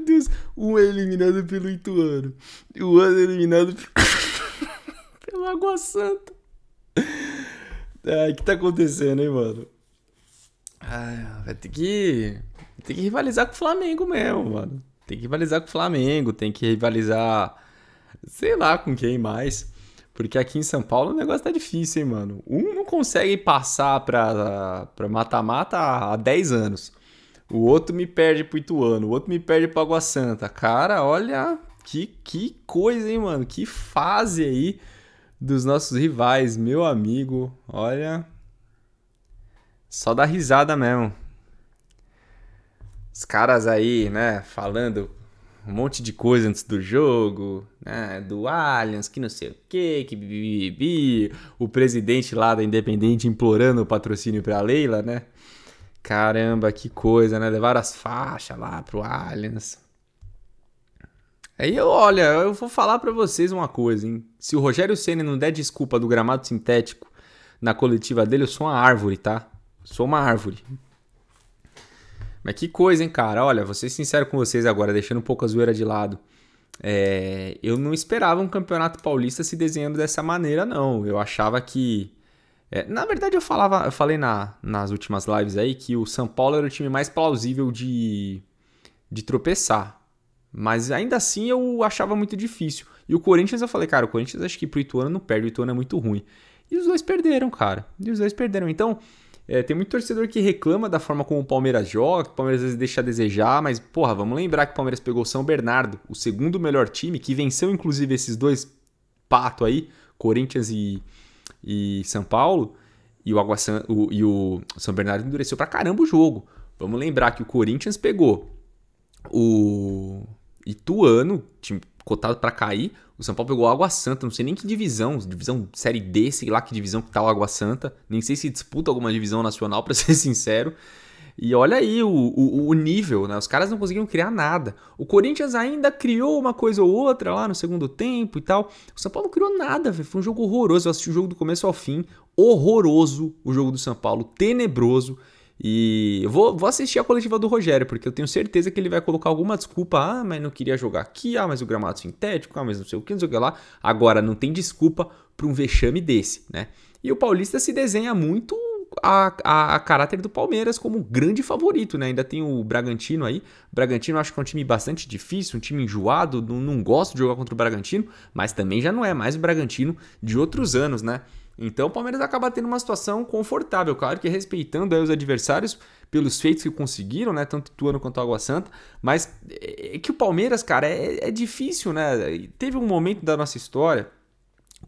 meu Deus. Um é eliminado pelo Ituano. E o outro é eliminado pelo Água Santa. Ai, o que tá acontecendo, hein, mano? Ai, vai ter que. Tem que rivalizar com o Flamengo mesmo, mano. Tem que rivalizar com o Flamengo, tem que rivalizar. Sei lá com quem mais. Porque aqui em São Paulo o negócio tá difícil, hein, mano. Um não consegue passar pra mata-mata há 10 anos. O outro me perde pro Ituano, o outro me perde pro Água Santa. Cara, olha que, que coisa, hein, mano? Que fase aí dos nossos rivais, meu amigo. Olha. Só dá risada mesmo. Os caras aí, né, falando um monte de coisa antes do jogo, né, do Allianz, que não sei o quê, que bibibi, o presidente lá da Independente implorando o patrocínio pra Leila, né? Caramba, que coisa, né? Levar as faixas lá pro Allianz. Aí eu, olha, eu vou falar para vocês uma coisa, hein? Se o Rogério Ceni não der desculpa do gramado sintético na coletiva dele, eu sou uma árvore, tá? Sou uma árvore. Mas que coisa, hein, cara? Olha, vou ser sincero com vocês agora, deixando um pouco a zoeira de lado. É, eu não esperava um campeonato paulista se desenhando dessa maneira, não. Eu achava que é, na verdade, eu falava, eu falei na, nas últimas lives aí que o São Paulo era o time mais plausível de, de tropeçar. Mas ainda assim eu achava muito difícil. E o Corinthians eu falei, cara, o Corinthians acho que pro Ituano não perde, o Ituano é muito ruim. E os dois perderam, cara. E os dois perderam. Então, é, tem muito torcedor que reclama da forma como o Palmeiras joga, que o Palmeiras às vezes deixa a desejar, mas, porra, vamos lembrar que o Palmeiras pegou o São Bernardo, o segundo melhor time, que venceu inclusive esses dois pato aí, Corinthians e, e São Paulo, e o, Agua San, o, e o São Bernardo endureceu pra caramba o jogo. Vamos lembrar que o Corinthians pegou o Ituano, time cotado para cair, o São Paulo pegou o Água Santa, não sei nem que divisão, divisão Série D, sei lá que divisão que tá o Água Santa, nem sei se disputa alguma divisão nacional, para ser sincero. E olha aí o, o, o, nível, né? Os caras não conseguiam criar nada. O Corinthians ainda criou uma coisa ou outra lá no segundo tempo e tal. O São Paulo não criou nada, Foi um jogo horroroso. Eu assisti o jogo do começo ao fim. Horroroso o jogo do São Paulo, tenebroso. E eu vou, vou assistir a coletiva do Rogério, porque eu tenho certeza que ele vai colocar alguma desculpa. Ah, mas não queria jogar aqui, ah, mas o gramado sintético, ah, mas não sei o que, não sei o que lá. Agora, não tem desculpa para um vexame desse, né? E o Paulista se desenha muito a, a, a, caráter do Palmeiras como grande favorito, né? Ainda tem o Bragantino aí. O Bragantino acho que é um time bastante difícil, um time enjoado, não, não gosto de jogar contra o Bragantino, mas também já não é mais o Bragantino de outros anos, né? Então o Palmeiras acaba tendo uma situação confortável, claro que respeitando os adversários pelos feitos que conseguiram, né? Tanto Tuano quanto Água Santa, mas é, é que o Palmeiras, cara, é, é difícil, né? Teve um momento da nossa história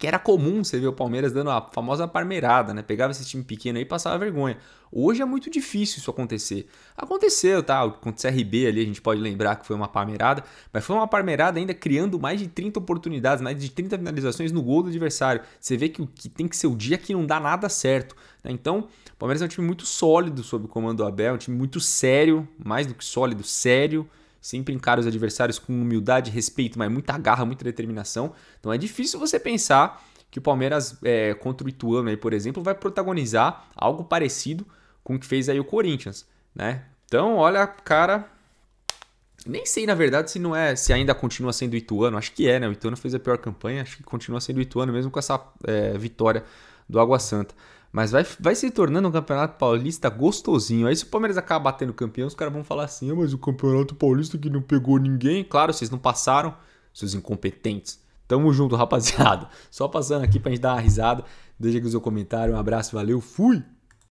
que era comum você ver o Palmeiras dando a famosa parmeirada, né? Pegava esse time pequeno aí e passava vergonha. Hoje é muito difícil isso acontecer. Aconteceu, tá? Contra o CRB ali, a gente pode lembrar que foi uma parmeirada, mas foi uma parmeirada ainda criando mais de 30 oportunidades, mais de 30 finalizações no gol do adversário. Você vê que, que tem que ser o dia que não dá nada certo. Né? Então, o Palmeiras é um time muito sólido sob o comando do Abel, um time muito sério, mais do que sólido, sério sempre encara os adversários com humildade, respeito, mas muita garra, muita determinação. Então é difícil você pensar que o Palmeiras é, contra o Ituano, aí, por exemplo, vai protagonizar algo parecido com o que fez aí o Corinthians, né? Então, olha, cara, nem sei na verdade se não é, se ainda continua sendo o Ituano, acho que é, né? O Ituano fez a pior campanha, acho que continua sendo o Ituano mesmo com essa é, vitória do Água Santa. Mas vai, vai se tornando um campeonato paulista gostosinho. Aí se o Palmeiras acaba batendo campeão, os caras vão falar assim: ah, mas o campeonato paulista que não pegou ninguém. Claro, vocês não passaram, seus incompetentes. Tamo junto, rapaziada. Só passando aqui pra gente dar uma risada. Deixa aqui o seu comentário. Um abraço, valeu, fui!